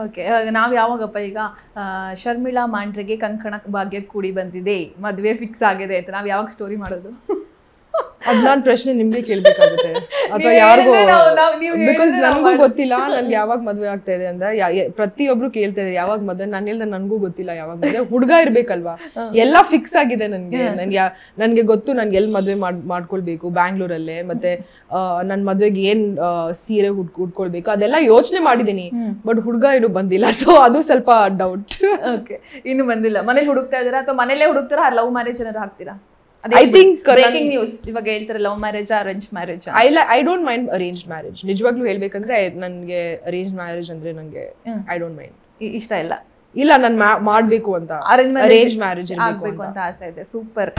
okay ನಾವು ಯಾವಾಗಪ್ಪ ಈಗ ಶರ್ಮಿಳಾ ಮಾಂಡ್ರಿಗೆ ಕಂಕಣ ಭಾಗ್ಯ ಕೂಡಿ ಬಂದಿದೆ ಮದುವೆ ಫಿಕ್ಸ್ ಆಗಿದೆ ಅಂತ ನಾವು ಯಾವಾಗ ಸ್ಟೋರಿ ಮಾಡೋದು ಅದ್ ನಾನ್ ಪ್ರಶ್ನೆ ನಿಮ್ಗೆ ಕೇಳ್ಬೇಕಾಗುತ್ತೆ ಅಥವಾ ಯಾರಿಗೂ ಬಿಕಾಸ್ ನನ್ಗೂ ಗೊತ್ತಿಲ್ಲ ನನ್ಗೆ ಯಾವಾಗ ಮದ್ವೆ ಆಗ್ತಾ ಇದೆ ಅಂದ್ರೆ ಪ್ರತಿಯೊಬ್ರು ಕೇಳ್ತಾ ಇದೆ ಯಾವಾಗ ಮದ್ವೆ ನಾನು ಹೇಳ್ದೆ ನನ್ಗೂ ಗೊತ್ತಿಲ್ಲ ಯಾವಾಗ ಮದ್ವೆ ಹುಡುಗ ಇರ್ಬೇಕಲ್ವಾ ಎಲ್ಲ ಫಿಕ್ಸ್ ಆಗಿದೆ ನನ್ಗೆ ನನ್ಗೆ ನನ್ಗೆ ಗೊತ್ತು ನನ್ಗೆ ಎಲ್ಲಿ ಮದ್ವೆ ಮಾಡ್ ಮಾಡ್ಕೊಳ್ಬೇಕು ಬ್ಯಾಂಗ್ಳೂರಲ್ಲೇ ಮತ್ತೆ ನನ್ ಮದ್ವೆಗೆ ಏನ್ ಸೀರೆ ಹುಡ್ ಉಟ್ಕೊಳ್ಬೇಕು ಅದೆಲ್ಲ ಯೋಚನೆ ಮಾಡಿದೀನಿ ಬಟ್ ಹುಡುಗ ಇಡು ಬಂದಿಲ್ಲ ಸೊ ಅದು ಸ್ವಲ್ಪ ಡೌಟ್ ಇನ್ನು ಬಂದಿಲ್ಲ ಮನೇಲಿ ಹುಡುಕ್ತಾ ಇದ್ದೀರಾ ಅಥವಾ ಮನೇಲೆ ಹುಡುಕ್ತಾರ ಲವ್ ಮ್ಯಾರೇಜ್ ಏನಾದ್ರು ಹಾಕ್ತೀರಾ ಐ ಥಿಂಕ್ ಬ್ರೇಕಿಂಗ್ ನ್ಯೂಸ್ ಇವಾಗ ಹೇಳ್ತಾರೆ love marriage arrange marriage I I don't mind arrange marriage ನಿಜವಾಗ್ಲೂ ಹೇಳ್ಬೇಕಂದ್ರೆ ನನಗೆ ಅರೇಂಜ್ ಮ್ಯಾರೇಜ್ ಅಂದ್ರೆ ನನಗೆ ಐ ಡೋಂಟ್ ಮೈಂಡ್ ಇಷ್ಟ ಇಲ್ಲ ಇಲ್ಲ ನಾನು ಮಾಡಬೇಕು ಅಂತ ಅರೇಂಜ್ ಮ್ಯಾರೇಜ್ ಆಗಬೇಕು ಅಂತ ಆಸೆ ಇದೆ ಸೂಪರ್